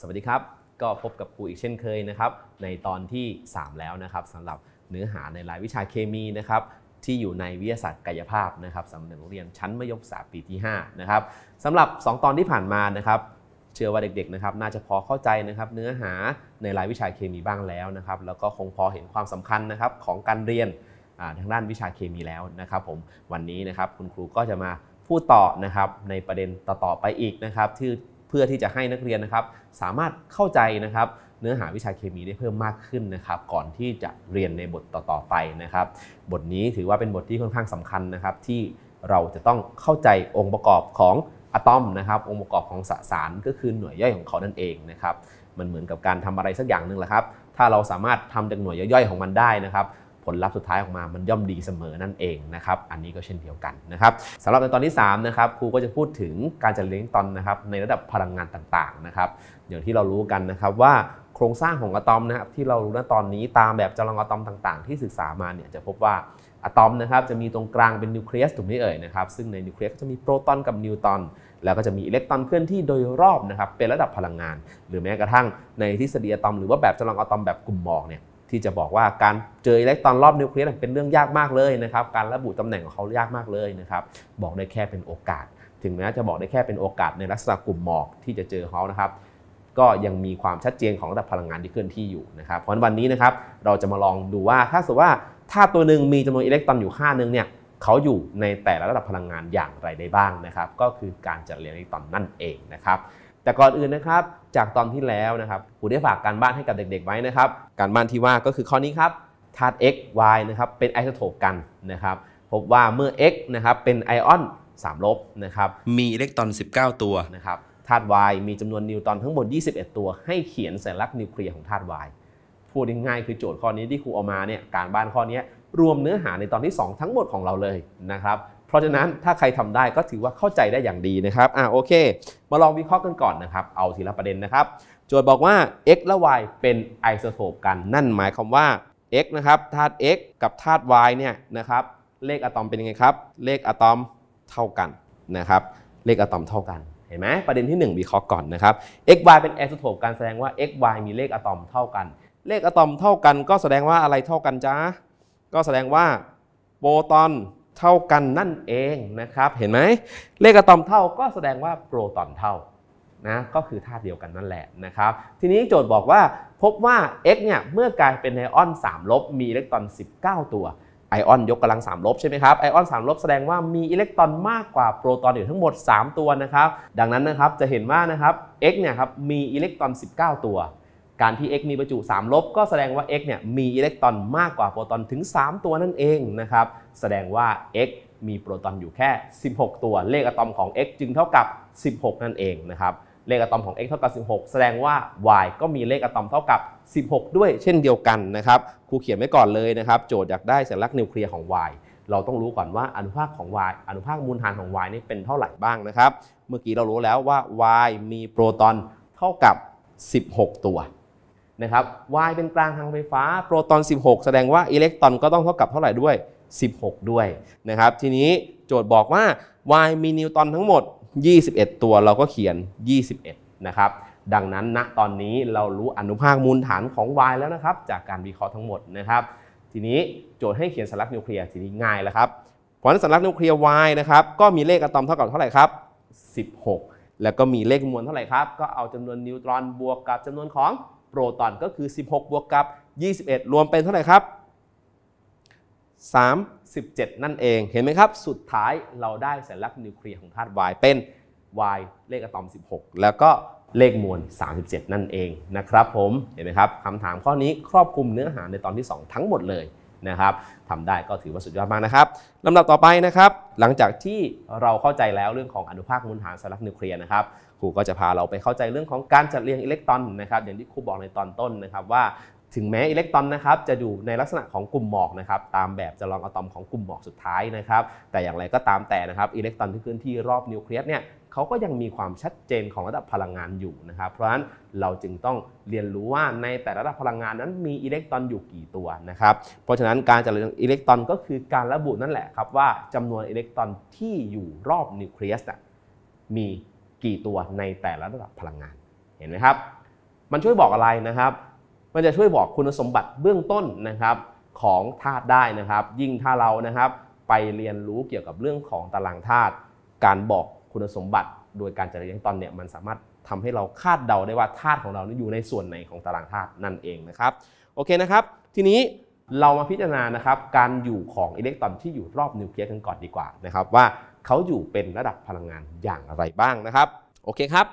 สวัสดีครับ ก็พบกับครูอีกเช่นเคยนะครับ ในตอนที่ 3 แล้วนะครับสำหรับเนื้อหาในรายวิชาเคมีนะครับที่อยู่ในวิทยาศาสตร์กายภาพนะครับสำหรับโรงเรียนชั้นมัธยมศึกษาปีที่5นะครับสำหรับ 2 ตอนที่ผ่านมานะครับเชื่อว่าเด็กๆนะครับน่าจะพอเข้าใจนะครับเนื้อหาในรายวิชาเคมีบ้างแล้วนะครับแล้วก็คงพอเห็นความสำคัญนะครับของการเรียนทางด้านวิชาเคมีแล้วนะครับผมวันนี้นะครับคุณครูก็จะมาพูดต่อนะครับในประเด็นต่อๆไปอีกนะครับ ที่เพื่อที่จะให้นักเรียนนะครับ สามารถเข้าใจนะครับ เนื้อหาวิชาเคมีได้เพิ่มมากขึ้นนะครับ ก่อนที่จะเรียนในบทต่อๆ ไปนะครับ บทนี้ถือว่าเป็นบทที่ค่อนข้างสำคัญนะครับ ที่เราจะต้องเข้าใจองค์ประกอบของอะตอมนะครับ องค์ประกอบของสสารก็คือหน่วยย่อยของเขานั่นเองนะครับ มันเหมือนกับการทำอะไรสักอย่างหนึ่งแหละครับ ถ้าเราสามารถทำจากหน่วยย่อยๆของมันได้นะครับผลลัพธ์สุดท้ายออกมามันย่อมดีเสมอนั่นเองนะครับ อันนี้ก็เช่นเดียวกันนะครับสำหรับในตอนที่3นะครับ ครูก็จะพูดถึงการจัดเลี้ยงตอนนะครับ ในระดับพลังงานต่างๆนะครับ อย่างที่เรารู้กันนะครับว่าโครงสร้างของอะตอมนะครับ ที่เรารู้ณตอนนี้ตามแบบจำลองอะตอมต่างๆ ที่ศึกษามาเนี่ย จะพบว่าอะตอมนะครับ จะมีตรงกลางเป็นนิวเคลียสถูกไหมเอ่ยนะครับ ซึ่งในนิวเคลียสจะมีโปรตอนกับนิวตอน แล้วก็จะมีอิเล็กตรอนเคลื่อนที่โดยรอบนะครับ เป็นระดับพลังงาน หรือแม้กระทั่งในทฤษฎีอะตอม หรือว่าแบบจำลองอะตอมแบบกลุ่มหมอกเนี่ยที่จะบอกว่าการเจออิเล็กตรอนรอบนิวเคลียสเป็นเรื่องยากมากเลยนะครับการระบุตำแหน่งของเขายากมากเลยนะครับบอกได้แค่เป็นโอกาส ถึงแม้จะบอกได้แค่เป็นโอกาสในลักษณะกลุ่มหมอกที่จะเจอเขานะครับก็ยังมีความชัดเจนของระดับพลังงานที่เคลื่อนที่อยู่นะครับ เพราะวันนี้นะครับเราจะมาลองดูว่าถ้าสมมติว่าถ้าตัวหนึ่งมีจำนวนอิเล็กตรอนอยู่ค่าหนึ่งเนี่ยเขาอยู่ในแต่ละระดับพลังงานอย่างไรได้บ้างนะครับ ก็คือการจัดเรียงอิเล็กตรอนนั่นเองนะครับแต่ก่อนอื่นนะครับจากตอนที่แล้วนะครับ ครูได้ฝากการบ้านให้กับเด็กๆไว้นะครับ การบ้านที่ว่าก็คือข้อนี้ครับ ธาตุ x y นะครับ เป็นไอโซโทปกันนะครับ พบว่าเมื่อ x นะครับ เป็นไอออน3ลบนะครับ มีอิเล็กตรอน 19 ตัวนะครับ ธาตุ y มีจำนวนนิวตรอนทั้งหมด 21 ตัวให้เขียนสัญลักษณ์นิวเคลียร์ของธาตุ y พูดง่ายๆคือโจทย์ข้อนี้ที่ครูเอามาเนี่ย การบ้านข้อนี้รวมเนื้อหาในตอนที่ 2 ทั้งหมดของเราเลยนะครับเพราะฉะนั้นถ้าใครทำได้ก็ถือว่าเข้าใจได้อย่างดีนะครับ อ่า โอเค มาลองวิเคราะห์กันก่อนนะครับ เอาทีละประเด็นนะครับ โจทย์บอกว่า x และ y เป็นไอโซโทปกัน นั่นหมายความว่า x นะครับธาตุ x กับธาตุ y เนี่ยนะครับ เลขอะตอมเป็นยังไงครับ เลขอะตอมเท่ากัน นะครับ เลขอะตอมเท่ากัน เห็นไหม ประเด็นที่ 1 วิเคราะห์ก่อนนะครับ x y เป็นไอโซโทปกันแสดงว่า x y มีเลขอะตอมเท่ากัน เลขอะตอมเท่ากันก็แสดงว่าอะไรเท่ากันจ้า ก็แสดงว่าโปรตอนเท่ากันนั่นเองนะครับ เห็นไหมเลขอะตอมเท่าก็แสดงว่าโปรตอนเท่านะก็คือธาตุเดียวกันนั่นแหละนะครับ ทีนี้โจทย์บอกว่าพบว่า x เนี่ยเมื่อกลายเป็นไอออน3ลบมีอิเล็กตรอน 19 ตัวไอออนยกกำลัง3 ลบใช่ไหมครับไอออน3ลบแสดงว่ามีอิเล็กตรอนมากกว่าโปรตอนอยู่ทั้งหมด 3 ตัวนะครับ ดังนั้นนะครับจะเห็นว่านะครับ x เนี่ยครับมีอิเล็กตรอน 19 ตัวการที่ x มีประจุ3ลบก็แสดงว่า x เนี่ย มีอิเล็กตรอนมากกว่าโปรตอนถึง 3 ตัวนั่นเองนะครับ แสดงว่า x มีโปรตอนอยู่แค่ 16 ตัว เลขอะตอมของ x จึงเท่ากับ 16 นั่นเองนะครับ เลขอะตอมของ x เท่ากับ 16 แสดงว่า y ก็มีเลขอะตอมเท่ากับ 16 ด้วย เช่นเดียวกันนะครับ ครูเขียนไว้ก่อนเลยนะครับโจทย์อยากได้สัญลักษณ์นิวเคลียร์ของ y เราต้องรู้ก่อนว่าอนุภาคของ y อนุภาคมูลฐานของ y นี่เป็นเท่าไหร่บ้างนะครับ เมื่อกี้เรารู้แล้วว่า y มีโปรตอนเท่ากับ 16 ตัวนะครับ y เป็นกลางทางไฟฟ้าโปรตอน 16 แสดงว่าอิเล็กตรอนก็ต้องเท่ากับเท่าไหร่ด้วย 16 ด้วยนะครับทีนี้โจทย์บอกว่า y มีนิวตอนทั้งหมด 21 ตัวเราก็เขียน 21นะครับดังนั้นณนะตอนนี้เรารู้อนุภาคมูลฐานของ y แล้วนะครับจากการวิเคราะห์ทั้งหมดนะครับทีนี้โจทย์ให้เขียนสารลักษณ์นิวเคลียร์ทีนี้ง่ายแล้วครับเพราะนั้นสารลักษณ์นิวเคลียร์ y นะครับก็มีเลขอะตอมเท่ากับเท่าไหร่ครับ16 แล้วก็มีเลขมวลเท่าไหร่ครับก็เอาจำนวนนิวตรอนบวกกับจำนวนของโปรตอนก็คือ 16 บวกกับ 21 รวมเป็นเท่าไหร่ครับ 37 นั่นเอง เห็นไหมครับ สุดท้ายเราได้สัญลักษณ์นิวเคลียร์ของธาตุ Y เป็น Y เลขอะตอม 16 แล้วก็เลขมวล 37 นั่นเองนะครับผม เห็นไหมครับ คำถามข้อนี้ครอบคลุมเนื้อหาในตอนที่ 2 ทั้งหมดเลยนะครับทำได้ก็ถือว่าสุดยอดมากนะครับ ลำดับต่อไปนะครับ หลังจากที่เราเข้าใจแล้วเรื่องของอนุภาคมวลฐานสารลักนิวเคลียร์นะครับครูก็จะพาเราไปเข้าใจเรื่องของการจัดเรียงอิเล็กตรอนนะครับอย่างที่ครูบอกในตอนต้นนะครับว่าถึงแม้อิเล็กตรอนนะครับจะอยู่ในลักษณะของกลุ่มหมอกนะครับตามแบบจำลองอะตอมของกลุ่มหมอกสุดท้ายนะครับแต่อย่างไรก็ตามแต่นะครับอิเล็กตรอนที่เคลื่อนที่รอบนิวเคลียสเนี่ยเขาก็ยังมีความชัดเจนของระดับพลังงานอยู่นะครับเพราะฉะนั้นเราจึงต้องเรียนรู้ว่าในแต่ระดับพลังงานนั้น มีอิเล็กตรอนอยู่กี่ตัวนะครับเพราะฉะนั้นการจัดเรียงอิเล็กตรอนก็คือการระบุนั่นแหละครับว่าจำนวนอิเล็กตรอนที่อยู่รอบนิวเคลียสมีกี่ตัวในแต่ละระดับพลังงาน เห็นไหมครับ มันช่วยบอกอะไรนะครับ มันจะช่วยบอกคุณสมบัติเบื้องต้นนะครับของธาตุได้นะครับ ยิ่งถ้าเรานะครับไปเรียนรู้เกี่ยวกับเรื่องของตารางธาตุ การบอกคุณสมบัติโดยการจัดเรียงตอนเนี่ย มันสามารถทำให้เราคาดเดาได้ว่าธาตุของเราอยู่ในส่วนไหนของตารางธาตุนั่นเองนะครับ โอเคนะครับ ทีนี้เรามาพิจารณานะครับการอยู่ของอิเล็กตรอนที่อยู่รอบนิวเคลียสกันก่อนดีกว่านะครับว่าเขาอยู่เป็นระดับพลังงานอย่างไรบ้างนะครับโอเคครับ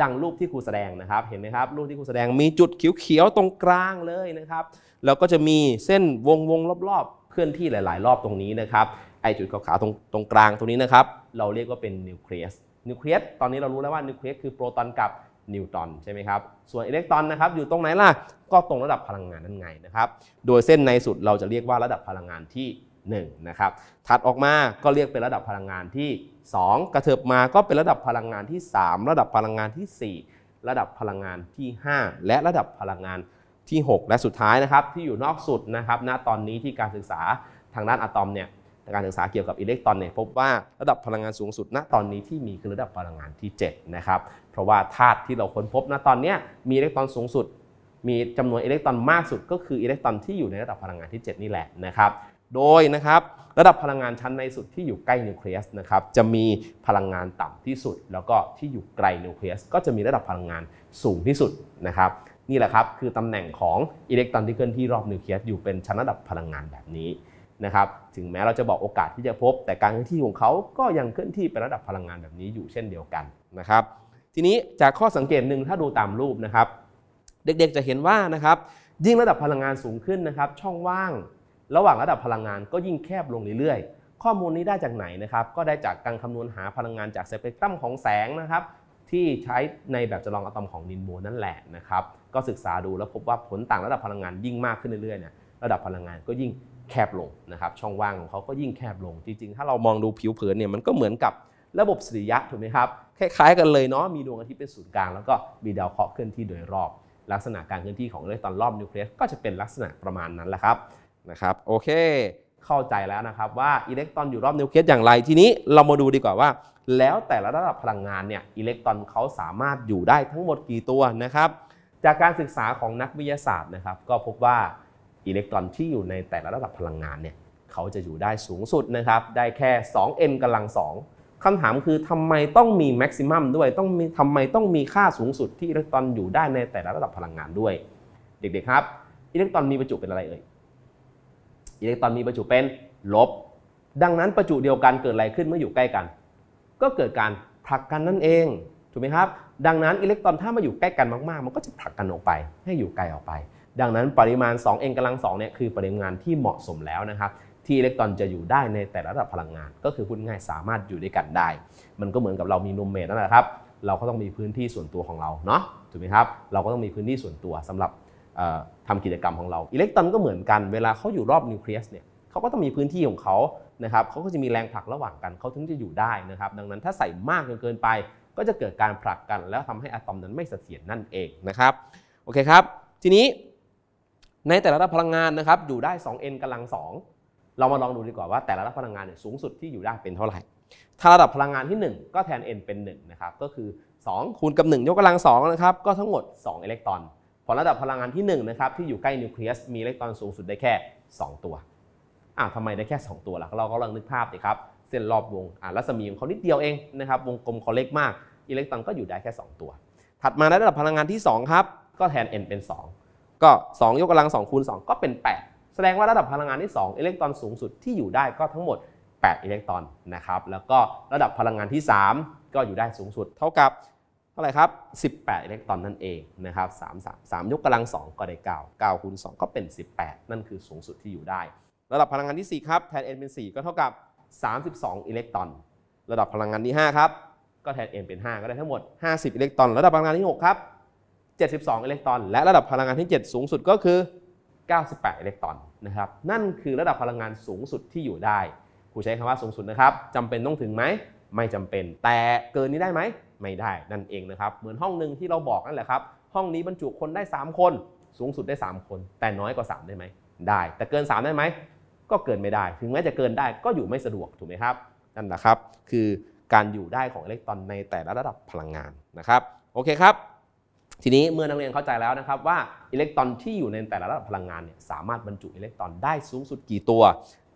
ดังรูปที่ครูแสดงนะครับเห็นไหมครับรูปที่ครูแสดงมีจุดเขียวๆตรงกลางเลยนะครับแล้วก็จะมีเส้นวงวงรอบๆ เคลื่อนที่หลายๆรอบตรงนี้นะครับไอจุดขาวๆตรงตรงกลางตรงนี้นะครับเราเรียกว่าเป็นนิวเคลียสนิวเคลียสตอนนี้เรารู้แล้วว่านิวเคลียสคือโปรตอนกับนิวตรอนใช่ไหมครับส่วนอิเล็กตรอนนะครับอยู่ตรงไหนล่ะ ก็ตรงระดับพลังงานนั่นไงนะครับโดยเส้นในสุดเราจะเรียกว่าระดับพลังงานที่1นะครับ ถัดออกมาก็เรียกเป็นระดับพลังงานที่ 2 กระเถิบมาก็เป็นระดับพลังงานที่ 3 ระดับพลังงานที่ 4 ระดับพลังงานที่ 5 และระดับพลังงานที่ 6 และสุดท้ายนะครับที่อยู่นอกสุดนะครับ ณ ตอนนี้ที่การศึกษาทางด้านอะตอมเนี่ยการศึกษาเกี่ยวกับอิเล็กตรอนเนี่ยพบว่าระดับพลังงานสูงสุด ณ ตอนนี้ที่มีคือระดับพลังงานที่7นะครับ เพราะว่าธาตุที่เราค้นพบ ณ ตอนนี้มีอิเล็กตรอนสูงสุด มีจำนวนอิเล็กตรอนมากสุดก็คืออิเล็กตรอนที่อยู่ในระดับพลังงานที่ 7 นี่แหละนะครับโดยนะครับระดับพลังงานชั้นในสุดที่อยู่ใกล้นิวเคลียสนะครับจะมีพลังงานต่ำที่สุด แล้วก็ที่อยู่ไกลนิวเคลียสก็จะมีระดับพลังงานสูงที่สุดนะครับนี่แหละครับคือตำแหน่งของอิเล็กตรอนที่เคลื่อนที่รอบนิวเคลียสอยู่เป็นชั้นระดับพลังงานแบบนี้นะครับถึงแม้เราจะบอกโอกาสที่จะพบ แต่การเคลื่อนที่ของเขาก็ยังเคลื่อนที่เป็นระดับพลังงานแบบนี้อยู่เช่นเดียวกันนะครับทีนี้จากข้อสังเกตหนึ่งถ้าดูตามรูปนะครับเด็กๆจะเห็นว่านะครับยิ่งระดับพลังงานสูงขึ้นนะครับช่องว่างระหว่างระดับพลังงานก็ยิ่งแคบลงเรื่อยๆ ข้อมูลนี้ได้จากไหนนะครับ ก็ได้จากการคำนวณหาพลังงานจากสเปกตรัมของแสงนะครับที่ใช้ในแบบจำลองอะตอมของนินโมนั่นแหละนะครับ ก็ศึกษาดูแล้วพบว่าผลต่างระดับพลังงานยิ่งมากขึ้นเรื่อยๆเนี่ยระดับพลังงานก็ยิ่งแคบลงนะครับ ช่องว่างของเขาก็ยิ่งแคบลงจริงๆถ้าเรามองดูผิวเผินเนี่ยมันก็เหมือนกับระบบสุริยะถูกไหมครับคล้ายๆกันเลยเนาะมีดวงอาทิตย์เป็นศูนย์กลางแล้วก็มีดาวเคราะห์เคลื่อนที่โดยรอบ ลักษณะการเคลื่อนที่ของอิเล็กตรอนรอบนิวเคลียสก็จะเป็นลักษณะประมาณนั้นแหละครับนะครับโอเค เข้าใจแล้วนะครับว่าอิเล็กตรอนอยู่รอบนิวเคลียสอย่างไรทีนี้เรามาดูดีกว่าว่า แล้วแต่ละระดับพลังงานเนี่ยอิเล็กตรอนเขาสามารถอยู่ได้ทั้งหมดกี่ตัวนะครับจากการศึกษาของนักวิทยาศาสตร์นะครับก็พบว่าอิเล็กตรอนที่อยู่ในแต่ละระดับพลังงานเนี่ยเขาจะอยู่ได้สูงสุดนะครับได้แค่ 2n กำลัง2คำถามคือทำไมต้องมีแม็กซิมัมด้วยต้องมีทำไมต้องมีค่าสูงสุด ที่อิเล็กตรอนอยู่ได้ในแต่ละระดับพลังงานด้วย เด็กๆครับอิเล็กตรอนมีประจุเป็นอะไรเอ่ยอิเล็กตรอนมีประจุเป็นลบ ดังนั้นประจุเดียวกันเกิดอะไรขึ้นเมื่ออยู่ใกล้กัน ก็เกิดการผลักกันนั่นเองถูกไหมครับ ดังนั้นอิเล็กตรอนถ้ามาอยู่ใกล้กันมาก ๆ มันก็จะผลักกันออกไป ให้อยู่ไกลออกไป ดังนั้นปริมาณ 2n กำลัง2เนี่ยคือปริมาณที่เหมาะสมแล้วนะครับที่อิเล็กตรอนจะอยู่ได้ในแต่ละระดับพลังงาน ก็คือพูดง่ายสามารถอยู่ด้วยกันได้ มันก็เหมือนกับเรามีนมเมทนั่นแหละครับ เราก็ต้องมีพื้นที่ส่วนตัวของเราเนาะถูกไหมครับเราก็ต้องมีพื้นที่ส่วนตัวสำหรับทำกิจกรรมของเราอิเล็กตรอนก็เหมือนกันเวลาเขาอยู่รอบนิวเคลียสเนี่ยเขาก็ต้องมีพื้นที่ของเขานะครับเขาก็จะมีแรงผลักระหว่างกันเขาถึงจะอยู่ได้นะครับดังนั้นถ้าใส่มากจนเกินไป ก็จะเกิดการผลักกัน แล้วทำให้อะตอมนั้นไม่เสถียรนั่นเองนะครับโอเคครับ ทีนี้ในแต่ละระดับพลังงานนะครับอยู่ได้ 2n กำลัง 2 เรามาลองดูดีกว่าว่าแต่ละระดับพลังงานเนี่ยสูงสุดที่อยู่ได้เป็นเท่าไหร่ ถ้าระดับพลังงานที่ 1 ก็แทน n เป็น1นะครับก็คือ2คูณกับ1ยกกำลัง2นะครับก็ทั้งหมด2อิเล็กตรอนของระดับพลังงานที่1นะครับที่อยู่ใกล้นิวเคลียสมีอิเล็กตรอนสูงสุดได้แค่ 2 ตัวอ้าวทำไมได้แค่ 2 ตัวล่ะเราก็ลองนึกภาพสิครับเส้นรอบวงอ่ารัศมีของเขานิดเดียวเองนะครับวงกลมเขาเล็ก มากอิเล็กตรอนก็อยู่ได้แค่ 2 ตัว ถัดมาในระดับพลังงานที่2ครับก็แทน n เป็น 2 ก็ 2 ยกกำลัง2คูณ2ก็เป็น 8 แสดงว่าระดับพลังงานที่2อิเล็กตรอนสูงสุดที่อยู่ได้ก็ทั้งหมด 8 อิเล็กตรอนนะครับแล้วก็ระดับพลังงานที่ 3 ก็อยู่ได้สูงสุดเท่ากับเท่าไหร่ครับ 18 อิเล็กตรอนนั่นเองนะครับ3 3 3 ยกกำลัง 2 ก็ได้ 9 9คูณ2ก็เป็น 18 นั่นคือสูงสุดที่อยู่ได้ ระดับพลังงานที่ 4 ครับ แทน n เป็น 4 ก็เท่ากับ 32 อิเล็กตรอน ระดับพลังงานที่ 5 ครับ ก็แทน n เป็น 5 ก็ได้ทั้งหมด 50 อิเล็กตรอน ระดับพลังงานที่ 6 ครับ 72 อิเล็กตรอน และระดับพลังงานที่ 7 สูงสุดก็คือ 98 อิเล็กตรอนนะครับ นั่นคือระดับพลังงานสูงสุดที่อยู่ได้ ครูใช้คำว่าสูงสุดนะครับจำเป็นต้องถึงไหมไม่จำเป็น แต่เกินนี้ได้ไหม ไม่ได้นั่นเองนะครับ เหมือนห้องหนึ่งที่เราบอกนั่นแหละครับห้องนี้บรรจุคนได้ 3 คนสูงสุดได้ 3 คน แต่น้อยกว่า 3 ได้ไหมได้ แต่เกิน 3 ได้ไหม ก็เกินไม่ได้ ถึงแม้จะเกินได้ก็อยู่ไม่สะดวกถูกไหมครับนั่นแหละครับ คือการอยู่ได้ของอิเล็กตรอนในแต่ละระดับพลังงานนะครับโอเคครับทีนี้เมื่อนักเรียนเข้าใจแล้วนะครับว่าอิเล็กตรอนที่อยู่ในแต่ละระดับพลังงานเนี่ยสามารถบรรจุอิเล็กตรอนได้สูงสุดกี่ตัว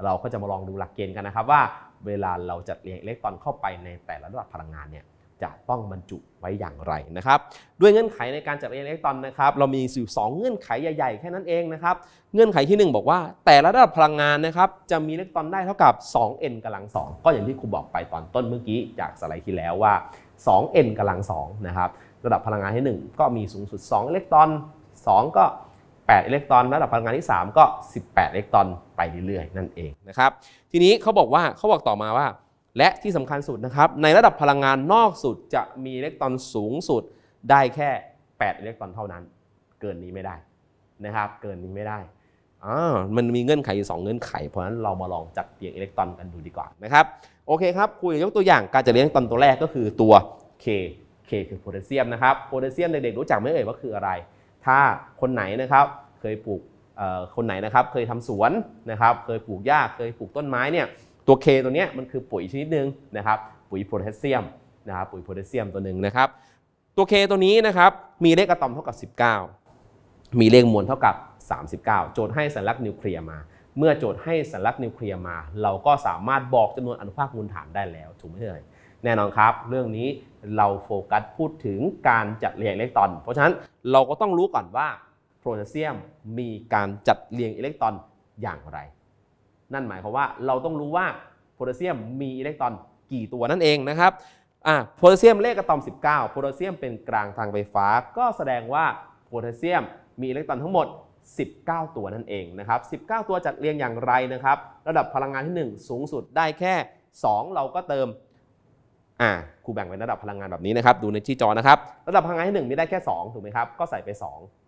เราก็จะมาลองดูหลักเกณฑ์กันนะครับ ว่าเวลาเราจัดเรียงอิเล็กตรอนเข้าไปในแต่ละระดับพลังงานเนี่ยจะต้องบรรจุไว้อย่างไรนะครับด้วยเงื่อนไขในการจัดเรียงอิเล็กตรอนนะครับ เรามีสอสองเงื่อนไขใหญ่ๆแค่นั้นเองนะครับเงื่อนไขที่ 1 บอกว่า แต่ละระดับพลังงานนะครับจะมีอิเล็กตรอนได้เท่ากับ 2n กำลัง 2 ก็อย่างที่ครูบอกไปตอนต้นเมื่อกี้ จากสไลด์ที่แล้วว่า 2n กำลัง2นะครับระดับพลังงานที่1ก็มีสูงสุด2อิเล็กตรอน 2 ก็8 อิเล็กตรอนระดับพลังงานที่ 3 ก็ 18 อิเล็กตรอน ไปเรื่อยๆ นั่นเองนะครับ ทีนี้เขาบอกว่าเขาบอกต่อมาว่า และที่สำคัญสุดนะครับ ในระดับพลังงานนอกสุดจะมีอิเล็กตรอนสูงสุด ได้แค่ 8 อิเล็กตรอนเท่านั้น เกินนี้ไม่ได้นะครับ เกินนี้ไม่ได้อ๋อมันมีเงื่อนไขอยู่เงื่อนไข เพราะฉะนั้นเรามาลองจัดเตียงอิเล็กตรอนกันดูดีกว่านะครับ โอเคครับคุยยกตัวอย่างการจัดเลี้ยงตอนตัวแรกก็คือตัว K K คือโพแทสเซียมนะครับ โพแทสเซียมเด็กๆรู้จักไหมเอ่ยว่าคืออะไรถ้าคนไหนนะครับเคยปลูกคนไหนนะครับ เคยทำสวนนะครับเคยปลูกหญ้าเคยปลูกต้นไม้เนี่ยตัวเคตัวนี้มันคือปุ๋ยชนิดหนึ่งนะครับปุ๋ยโพแทสเซียมนะครับปุ๋ยโพแทสเซียมตัวหนึ่งนะครับ ตัวเคตัวนี้นะครับมีเลขอะตอมเท่ากับ 19 มีเลขมวลเท่ากับ 39 โจทย์ให้สัญลักษณ์นิวเคลียร์มา เมื่อโจทย์ให้สัญลักษณ์นิวเคลียร์มา เราก็สามารถบอกจำนวนอนุภาคมูลฐานได้แล้วถูกไหมเอ่ยแน่นอนครับ เรื่องนี้เราโฟกัสพูดถึงการจัดเรียงอิเล็กตรอน เพราะฉะนั้นเราก็ต้องรู้ก่อนว่าโพแทสเซียมมีการจัดเรียงอิเล็กตรอนอย่างไร นั่นหมายความว่าเราต้องรู้ว่าโพแทสเซียมมีอิเล็กตรอนกี่ตัวนั่นเองนะครับอโพแทสเซียมเลขอะตอม 19โพแทสเซียมเป็นกลางทางไฟฟ้า ก็แสดงว่าโพแทสเซียมมีอิเล็กตรอนทั้งหมด 19 ตัวนั่นเองนะครับ19 ตัวจัดเรียงอย่างไรนะครับระดับพลังงานที่ 1 สูงสุดได้แค่ 2 เราก็เติมอ่าครูแบ่งเป็นระดับพลังงานแบบนี้นะครับดูในที่จอนะครับ ระดับพลังงานที่หนึ่งมีได้แค่ 2ถูกไหมครับก็ใส่ไป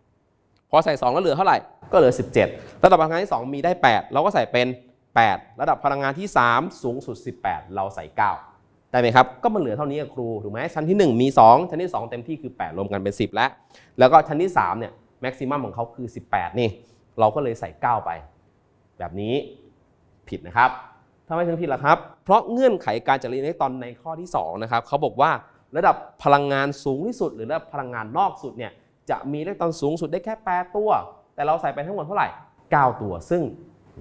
2 พอใส่2แล้วเหลือเท่าไหร่ก็เหลือ17ระดับพลังงานที่ 2 มีได้ 8 เราก็ใส่เป็น 8 ระดับพลังงานที่ 3 สูงสุด 18 เราใส่9ได้ไหมครับก็มันเหลือเท่านี้ครูถูกไหมชั้นที่ 1 มี2ชั้นที่2เต็มที่คือ8รวมกันเป็น 10 แล้วแล้วก็ชั้นที่3เนี่ยแม็กซิมัมของเขาคือ18นี่เราก็เลยใส่ 9 ไป แบบนี้ผิดนะครับทำไมถึงผิดล่ะครับ เพราะเงื่อนไขการจัดเรียงอิเล็กตรอนในข้อที่2นะครับเขาบอกว่าระดับพลังงานสูงที่สุด หรือระดับพลังงานนอกสุดเนี่ยจะมีอิเล็กตรอนสูงสุดได้แค่8ตัว แต่เราใส่ไปทั้งหมดเท่าไหร่ 9 ตัวซึ่ง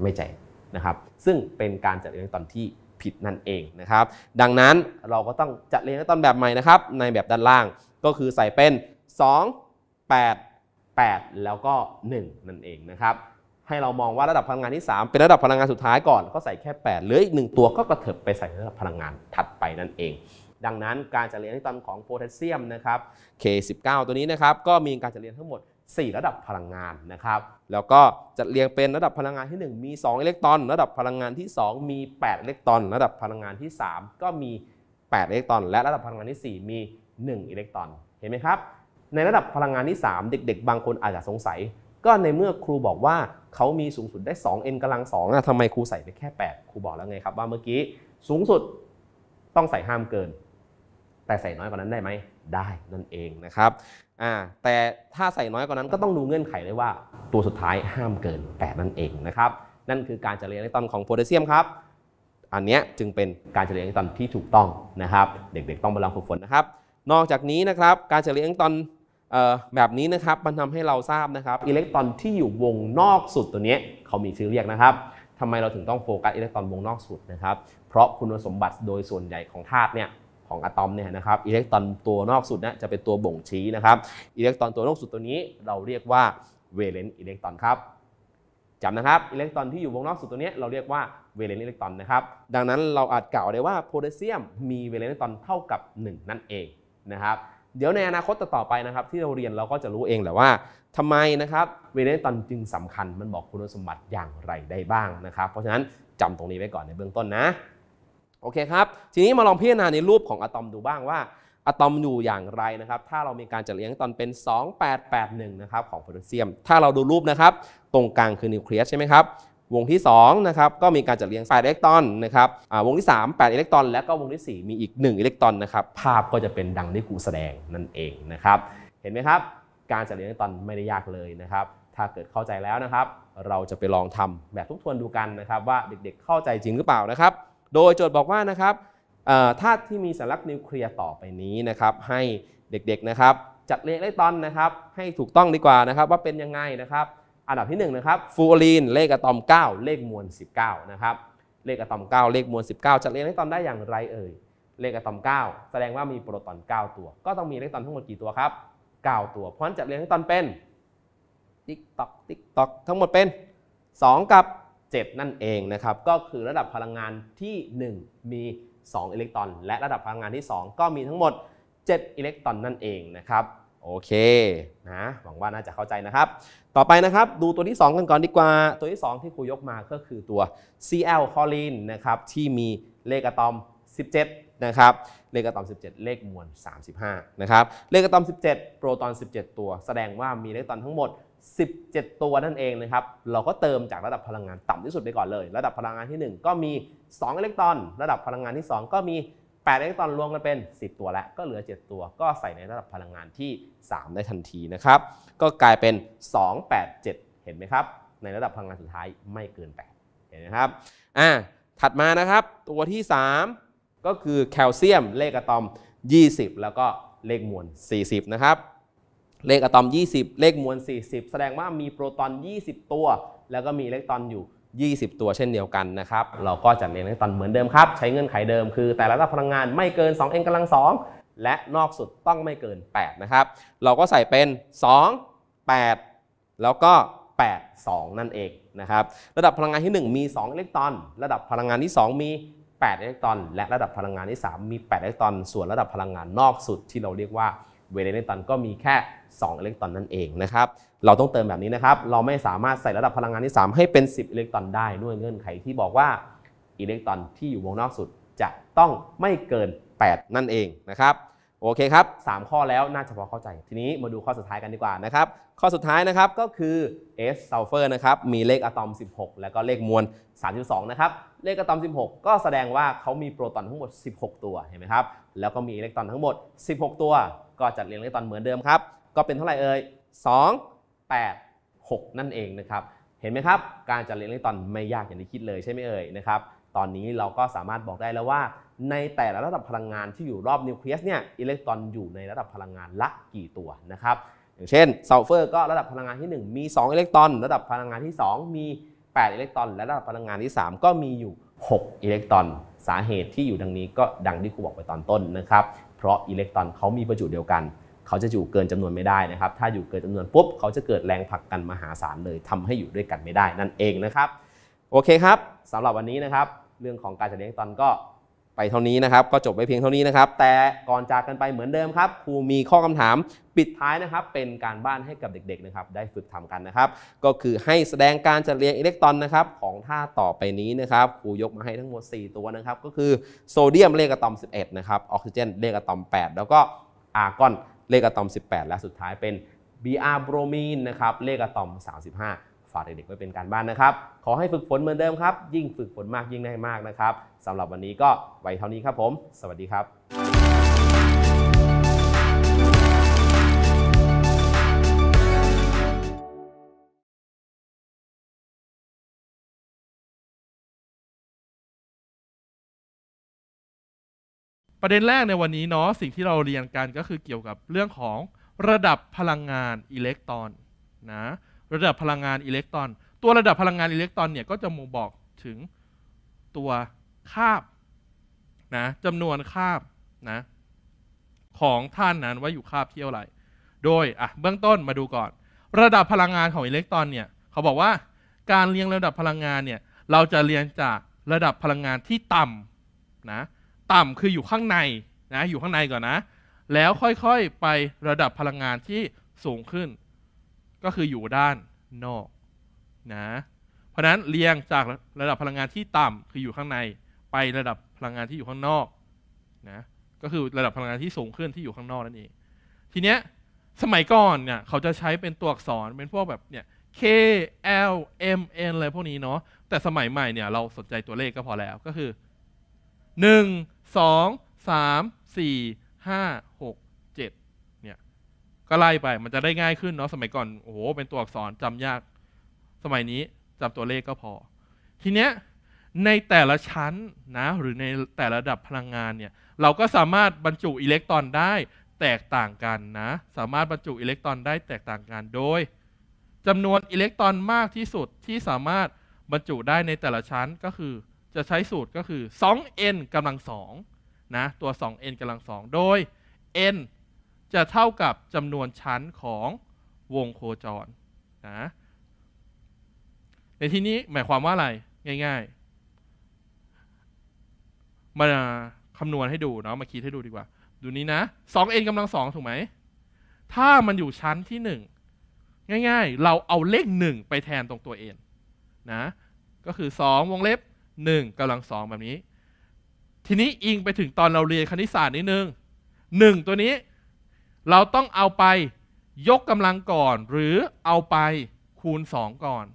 ไม่ใจ่นะครับ ซึ่งเป็นการจัดเรียงอิเล็กตรอนที่ผิดนั่นเองนะครับ ดังนั้นเราก็ต้องจัดเรียงอิเล็กตรอนแบบใหม่นะครับ ในแบบด้านล่างก็คือใส่เป็น 2 8 8 แล้วก็ 1 นั่นเองนะครับให้เรามองว่าระดับพลังงานที่ 3 เป็นระดับพลังงานสุดท้ายก่อนก็ใส่แค่8เหลืออีกหนึ่งตัวก็กระเถิบไปใส่ระดับพลังงานถัดไปนั่นเอง ดังนั้นการจัดเรียงในตอนของโพแทสเซียมนะครับ K19 ตัวนี้นะครับก็มีการจัดเรียงทั้งหมด 4 ระดับพลังงานนะครับแล้วก็จัดเรียงเป็นระดับพลังงานที่ 1 มี 2 อิเล็กตรอน ระดับพลังงานที่ 2 มี8อิเล็กตรอน ระดับพลังงานที่ 3 ก็มี 8อิเล็กตรอน และระดับพลังงานที่ 4 มี 1 อิเล็กตรอนเห็นไหมครับในระดับพลังงานที่ 3 เด็ก ๆ บางคนอาจจะสงสัยก็ในเมื่อครูบอกว่าเขามีสูงสุดได้ 2n กำลัง2อ่ะทำไมครูใส่ไปแค่ 8 ครูบอกแล้วไงครับว่าเมื่อกี้สูงสุดต้องใส่ห้ามเกิน แต่ใส่น้อยกว่านั้นได้ไหมได้นั่นเองนะครับอ่าแต่ถ้าใส่น้อยกว่านั้นก็ต้องดูเงื่อนไขเลยว่า ตัวสุดท้ายห้ามเกิน 8 นั่นเองนะครับนั่นคือการเจริ่อิเล็กตรอนของโพแทสเซียมครับอันนี้จึงเป็นการเฉลี่ยอิเล็กตรอนที่ถูกต้องนะครับ เด็กๆต้องมาลองฝึกฝนนะครับนอกจากนี้นะครับการเฉลี่ยอิเล็กตรอนแบบนี้นะครับ มันทำให้เราทราบนะครับ อิเล็กตรอนที่อยู่วงนอกสุดตัวนี้เขามีชื่อเรียกนะครับทำไมเราถึงต้องโฟกัสอิเล็กตรอนวงนอกสุดนะครับ เพราะคุณสมบัติโดยส่วนใหญ่ของธาตุเนี่ยของอะตอมเนี่ยนะครับ อิเล็กตรอนตัวนอกสุดนะจะเป็นตัวบ่งชี้นะครับ อิเล็กตรอนตัวนอกสุดตัวนี้เราเรียกว่าเวเลนต์อิเล็กตรอนครับจำนะครับอิเล็กตรอนที่อยู่วงนอกสุดตัวนี้เราเรียกว่าเวเลนต์อิเล็กตรอนนะครับดังนั้นเราอาจกล่าวได้ว่าโพแทสเซียมมีเวเลนต์อิเล็กตรอนเท่ากับ1 นั่นเองนะครับเดี๋ยวในอนาคตต่อไปนะครับที่เราเรียนเราก็จะรู้เองแหละว่าทำไมนะครับเวเนตันจึงสำคัญมันบอกคุณสมบัติอย่างไรได้บ้างนะครับเพราะฉะนั้นจำตรงนี้ไว้ก่อนในเบื้องต้นนะ โอเคครับ ทีนี้มาลองพิจารณาในรูปของอะตอมดูบ้างว่า อะตอมอยู่อย่างไรนะครับ ถ้าเรามีการจัดเลี้ยงตอนเป็น 2881 นะครับของโพแทสเซียม ถ้าเราดูรูปนะครับตรงกลางคือนิวเคลียสใช่ไหมครับวงที่2นะครับก็มีการจัดเรียง 8 อิเล็กตรอนนะครับวงที่3 8อิเล็กตรอน และก็วงที่ 4 มีอีก1อิเล็กตรอนนะครับ ภาพก็จะเป็นดังที่กูแสดงนั่นเองนะครับ เห็นไหมครับ การจัดเรียงอิเล็กตรอนไม่ได้ยากเลยนะครับ ถ้าเกิดเข้าใจแล้วนะครับ เราจะไปลองทำแบบทบทวนดูกันนะครับ ว่าเด็กๆเข้าใจจริงหรือเปล่านะครับ โดยโจทย์บอกว่านะครับธาตุที่มีสารลักนิวเคลียร์ต่อไปนี้นะครับ ให้เด็กๆนะครับ จัดเรียงอิเล็กตรอนนะครับให้ถูกต้องดีกว่านะครับ ว่าเป็นยังไงนะครับอันดับที่1นะครับฟูออรีนเลขอะตอม 9 เลขมวล19นะครับเลขอะตอม9 เลขมวล19จัดเรียงเลขตอมได้อย่างไรเอ่ยเลขอะตอม 9 แสดงว่ามีโปรตอน 9 ตัว ก็ต้องมีเลขตอมทั้งหมดกี่ตัวครับ9ตัวเพราะจัดเรียงเลขตอมเป็นติ๊กตอกติ๊กตอกทั้งหมดเป็น 2 กับ 7 นั่นเองนะครับก็คือระดับพลังงานที่ 1 มี 2 อิเล็กตรอน และระดับพลังงานที่ 2 ก็มีทั้งหมด 7 อิเล็กตรอนนั่นเองนะครับโอเคนะหวังว่าน่าจะเข้าใจนะครับต่อไปนะครับดูตัวที่ 2กันก่อนดีกว่าตัวที่ 2 ที่ครูยกมาก็คือตัว Cl คอ l ินนะครับที่มีเลขอะตอม 17 นะครับเลขอะตอม 17 เลขมวล 35 นะครับเลขอะตอม 17 โปรตอน 17 ตัวแสดงว่ามีเลขตอมทั้งหมด 17 ตัวนั่นเองนะครับเราก็เติมจากระดับพลังงานต่ำที่สุดไปก่อนเลยระดับพลังงานที่ 1 ก็มี 2 อิเล็กตรอน ระดับพลังงานที่ 2 ก็มี8อิเล็กตรอนรวมกันเป็น 10 ตัวแล้วก็เหลือ 7 ตัว ก็ใส่ในระดับพลังงานที่ 3 ได้ทันทีนะครับ ก็กลายเป็น 287 เห็นไหมครับ ในระดับพลังงานสุดท้ายไม่เกิน 8 เห็นไหมครับ อ่าถัดมานะครับ ตัวที่ 3 ก็คือแคลเซียม เลขอะตอม 20 แล้วก็เลขมวล 40 นะครับ เลขอะตอม 20 เลขมวล 40 แสดงว่ามีโปรตอน 20 ตัว แล้วก็มีอิเล็กตรอนอยู่20 ตัวเช่นเดียวกันนะครับ เราก็จัดเนียงในตอนเหมือนเดิมครับ ใช้เงื่อนไขเดิมคือแต่ละระดับพลังงานไม่เกิน 2n กำลัง2และนอกสุดต้องไม่เกิน 8 นะครับ เราก็ใส่เป็น 2 8 แล้วก็ 8 2 นั่นเองนะครับระดับพลังงานที่ 1 มี 2อิเล็กตรอน ระดับพลังงานที่ 2 มี 8อิเล็กตรอน และระดับพลังงานที่ 3 มี8อิเล็กตรอน ส่วนระดับพลังงานนอกสุดที่เราเรียกว่าเวเลนิเลตันก็มีแค่2อิเล็กตรอนนั่นเองนะครับ เราต้องเติมแบบนี้นะครับ เราไม่สามารถใส่ระดับพลังงานที่ 3 ให้เป็น 10อิเล็กตรอนได้ด้วยเงื่อนไขที่บอกว่าอิเล็กตรอนที่อยู่วงนอกสุดจะต้องไม่เกิน 8 นั่นเองนะครับโอเคครับ3ข้อแล้ว น่าจะพอเข้าใจ ทีนี้มาดูข้อสุดท้ายกันดีกว่านะครับ ข้อสุดท้ายนะครับก็คือ S sulfur นะครับ มีเลขอะตอม 16 แล้วก็เลขมวล 32 นะครับ เลขอะตอม 16 ก็แสดงว่าเขามีโปรตอนทั้งหมด 16 ตัว เห็นไหมครับ แล้วก็มีอิเล็กตรอนทั้งหมด 16 ตัว ก็จัดเรียงอิเล็กตรอนเหมือนเดิมครับ ก็เป็นเท่าไหร่เอ่ย 2 8 6 นั่นเองนะครับ เห็นไหมครับ การจัดเรียงอิเล็กตรอนไม่ยากอย่างที่คิดเลยใช่ไหมเอ่ยนะครับตอนนี้เราก็สามารถบอกได้แล้วว่า ในแต่ละระดับพลังงานที่อยู่รอบนิวเคลียส เนี่ยอิเล็กตรอนอยู่ในระดับพลังงานละกี่ตัวนะครับ อย่างเช่นซัลเฟอร์ก็ระดับพลังงานที่ 1 มี 2 อิเล็กตรอน ระดับพลังงานที่ 2 มี 8 อิเล็กตรอน และระดับพลังงานที่ 3 ก็มีอยู่ 6 อิเล็กตรอนสาเหตุที่อยู่ดังนี้ก็ดังที่ครูบอกไปตอนต้นนะครับ เพราะอิเล็กตรอนเขามีประจุเดียวกันเขาจะอยู่เกินจำนวนไม่ได้นะครับ ถ้าอยู่เกินจำนวนปุ๊บเขาจะเกิดแรงผลักกันมหาศาลเลย ทำให้อยู่ด้วยกันไม่ได้ นั่นเองนะครับ โอเคครับ สำหรับวันนี้นะครับเรื่องของการจัดเลี้ยงตอนก็ไปเท่านี้นะครับ ก็จบไปเพียงเท่านี้นะครับแต่ก่อนจากกันไปเหมือนเดิม ครับครูมีข้อคำถามปิดท้ายนะครับเป็นการบ้านให้กับเด็กๆนะครับได้ฝึกทำกันนะครับ ก็คือให้แสดงการจัดเรียงอิเล็กตรอนนะครับของท่าต่อไปนี้นะครับครูยกมาให้ทั้งหมด 4 ตัวนะครับ ก็คือโซเดียมเลขอะตอม 11นะครับออกซิเจน เลขอะตอม 8 แล้วก็อาร์กอนเลขอะตอม 18 และสุดท้ายเป็น Br โบรมีนนะครับเลขอะตอม 35ฝากเด็กๆไว้เป็นการบ้านนะครับ ขอให้ฝึกฝนเหมือนเดิมครับ ยิ่งฝึกฝนมากยิ่งได้มากนะครับ สำหรับวันนี้ก็ไว้เท่านี้ครับผม สวัสดีครับ ประเด็นแรกในวันนี้เนาะสิ่งที่เราเรียนกันก็คือเกี่ยวกับเรื่องของระดับพลังงานอิเล็กตรอนนะระดับพลังงานอิเล็กตรอน ตัวระดับพลังงานอิเล็กตรอนเนี่ย ก็จะมบอกถึงตัวคาบนะจำนวนคาบนะของท่านนั้นว่าอยู่คาบเที่ยวไรโดยอ่ะเบื้องต้นมาดูก่อน ระดับพลังงานของอิเล็กตรอนเนี่ยเขาบอกว่าการเรียงระดับพลังงานเนี่ยเราจะเรียงจากระดับพลังงานที่ต่ำนะต่ำคืออยู่ข้างในนะอยู่ข้างในก่อนนะ แล้วค่อยๆ ไประดับพลังงานที่สูงขึ้นก็คืออยู่ด้านนอกนะ เพราะนั้นเรียงจากระดับพลังงานที่ต่ำคืออยู่ข้างในไประดับพลังงานที่อยู่ข้างนอกนะก็คือระดับพลังงานที่สูงขึ้นที่อยู่ข้างนอกนั่นเองทีเนี้ยสมัยก่อนเนี่ยเขาจะใช้เป็นตัวอักษรเป็นพวกแบบเนี่ย K L M N อะไรพวกนี้เนาะแต่สมัยใหม่เนี่ยเราสนใจตัวเลขก็พอแล้วก็คือ 1 2 3 4 5 6ก็ไล่ไปมันจะได้ง่ายขึ้นเนาะสมัยก่อนโอ้โหเป็นตัวอักษรจำยาก สมัยนี้จำตัวเลขก็พอ ทีเนี้ยในแต่ละชั้นนะหรือในแต่ละดับพลังงานเนี่ยเราก็สามารถบรรจุอิเล็กตรอนได้แตกต่างกันนะสามารถบรรจุอิเล็กตรอนได้แตกต่างกันโดยจำนวนอิเล็กตรอนมากที่สุดที่สามารถบรรจุได้ในแต่ละชั้นก็คือ จะใช้สูตรก็คือ 2n กำลัง2นะตัว 2n กำลัง2โดย n จะเท่ากับจำนวนชั้นของวงโคจรนะ ในที่นี้หมายความว่าอะไรง่าย ๆ มาคำนวณให้ดูเนาะมาคิดให้ดูดีกว่า ดูนี้นะ 2n กำลัง 2 ถูกไหมถ้ามันอยู่ชั้นที่ 1 ง่ายๆ เราเอาเลข 1 ไปแทนตรงตัว n นะก็คือ 2 วงเล็บ1กำลัง2แบบนี้ ทีนี้อิงไปถึงตอนเราเรียนคณิตศาสตร์นิดนึง1 ตัวนี้เราต้องเอาไปยกกำลังก่อนหรือเอาไปคูณ 2 ก่อน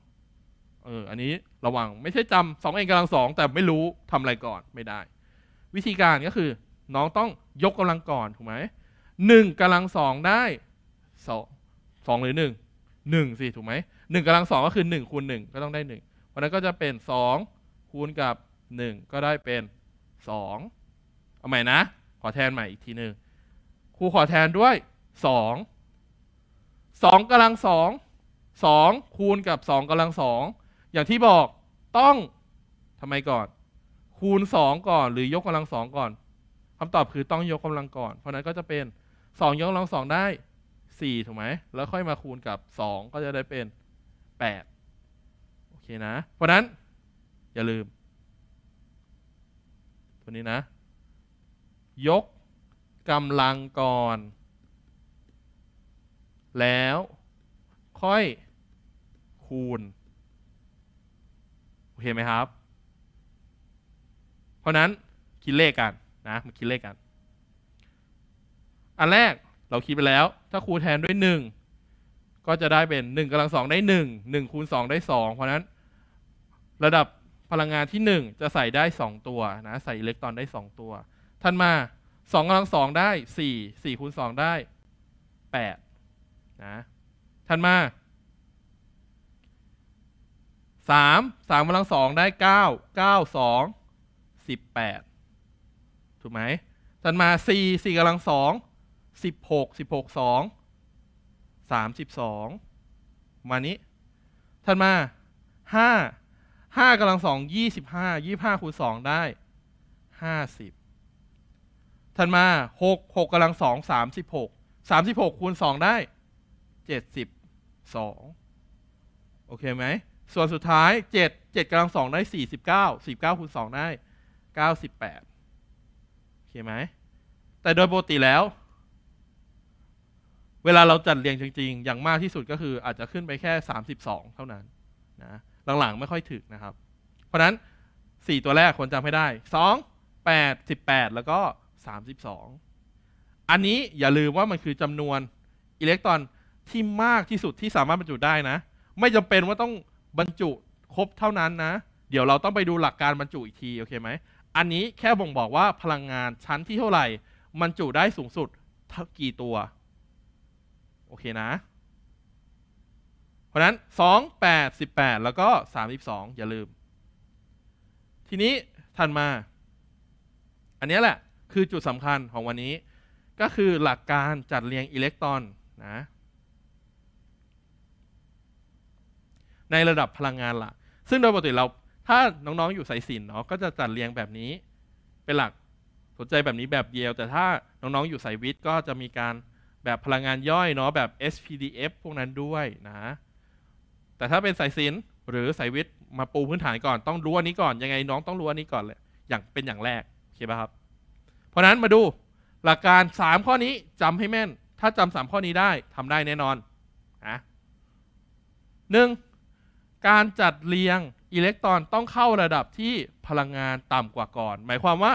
เอออันนี้ระวังไม่ใช่จำสองเองกำลังสองแต่ไม่รู้ทำอะไรก่อนไม่ได้ วิธีการก็คือ น้องต้องยกกำลังก่อนถูกไหมหนึ่งกำลังสองได้สองสองหรือหนึ่งหนึ่งสิถูกไหมหนึ่งกำลังสองก็คือหนึ่งคูณหนึ่งก็ต้องได้หนึ่งเพราะนั้นก็จะเป็นสองคูณกับหนึ่งก็ได้เป็นสองเอาใหม่นะ ขอแทนใหม่อีกทีหนึ่งครูขอแทนด้วย 2 2 กำลังสองสองคูณกับ 2 กำลังสองอย่างที่บอกต้อง ทำไมก่อน คูณ 2 ก่อน หรือยกกำลังสองก่อน คำตอบคือต้องยกกำลังก่อน เพราะนั้นก็จะเป็น 2 ยกกำลังสองได้ 4 ถูกไหม แล้วค่อยมาคูณกับ 2 ก็จะได้เป็น 8 โอเคนะ เพราะนั้นอย่าลืม ตัวนี้นะ ยกกำลังก่อน แล้วค่อยคูณ โอเคไหมครับ เพราะนั้นคิดเลขกันนะมาคิดเลขกัน อันแรกเราคิดไปแล้ว ถ้าคูณแทนด้วย 1 ก็จะได้เป็น 1กำลังสองได้ 1 1 คูณ 2 ได้ 2 เพราะนั้น ระดับพลังงานที่ 1 จะใส่ได้ 2 ตัวนะใส่อิเล็กตรอนได้ 2 ตัวท่านมาสองกำลังสองได้สี่สี่คูณสองได้แปดนะทันมาสามสามกำลังสองได้เก้าเก้าสองสิบแปดถูกไหมทันมาสี่สี่กำลังสองสิบหกสิบหกสองสามสิบสองมานี้ทันมาห้าห้ากำลังสองยี่สิบห้ายี่ห้าคูณสองได้ห้าสิบถัดมาหกหกกำลังสองสามสิบหกสามสิบหกคูณสองได้เจ็ดสิบสองโอเคไหม ส่วนสุดท้ายเจ็ดเจ็ดกำลังสองได้สี่สิบเก้าสิบเก้าคูณสองได้เก้าสิบแปดโอเคไหม แต่โดยปกติแล้ว เวลาเราจัดเรียงจริงๆ อย่างมากที่สุดก็คืออาจจะขึ้นไปแค่สามสิบสองเท่านั้นนะ หลังๆไม่ค่อยถึกนะครับ เพราะนั้นสี่ตัวแรกควรจำให้ได้สองแปดสิบแปดแล้วก็สสามิบสองอันนี้อย่าลืมว่ามันคือจำนวนอิเล็กตรอนที่มากที่สุดที่สามารถบรรจุได้นะ ไม่จำเป็นว่าต้องบรรจุครบเท่านั้นนะ เดี๋ยวเราต้องไปดูหลักการบรรจุอีกทีโอเคไหมอันนี้แค่บ่งบอกว่าพลังงานชั้นที่เท่าไหร่บรรจุได้สูงสุดเท่ากี่ตัวโอเคนะ เพราะนั้น2 8 18 แล้วก็32 อย่าลืม ทีนี้ทันมา อันนี้แหละคือจุดสำคัญของวันนี้ ก็คือหลักการจัดเรียงอิเล็กตรอนนะ ในระดับพลังงานหลักซึ่งโดยปกติเราถ้าน้องๆ อยู่สายสินเนาะก็จะจัดเรียงแบบนี้ เป็นหลักสนใจแบบนี้แบบเดียว แต่ถ้าน้องๆอยู่สายวิทย์ก็จะมีการแบบพลังงานย่อยเนาะแบบ SPDF พวกนั้นด้วยนะ แต่ถ้าเป็นสายสินหรือสายวิทย์มาปูพื้นฐานก่อนต้องรู้อันนี้ก่อน ยังไงน้องต้องรู้อันนี้ก่อนเลยอย่างเป็นอย่างแรกโอเคป่ะครับเพราะนั้นมาดูหลักการ 3 ข้อนี้จำให้แม่น ถ้าจำสามข้อนี้ได้ทำได้แน่นอนนะหนึ่งการจัดเรียงอิเล็กตรอนต้องเข้าระดับที่พลังงานต่ำกว่าก่อน หมายความว่า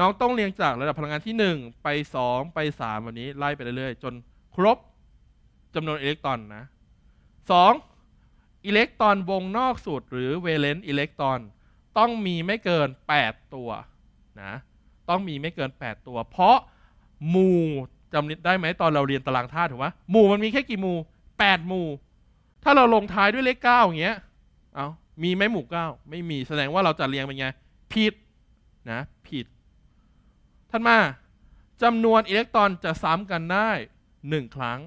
น้องต้องเรียงจากระดับพลังงานที่ 1 ไป 2 ไป3แบบนี้ไล่ไปเรื่อย ๆ จนครบจำนวนอิเล็กตรอนนะ 2. อิเล็กตรอนวงนอกสุด หรือเวเลนต์อิเล็กตรอน ต้องมีไม่เกิน 8 ตัวนะต้องมีไม่เกิน 8 ตัว เพราะ หมู่จำได้ไหมตอนเราเรียนตารางธาตุถูกไหมหมู่มันมีแค่กี่หมู่8หมู่ถ้าเราลงท้ายด้วยเลข9อย่างเงี้ยเอามีไหมหมู่9ไม่มีแสดงว่าเราจะเรียงเป็นไง ผิดนะ ผิดท่านมาจำนวนอิเล็กตรอนจะซ้ำกันได้ 1 ครั้ง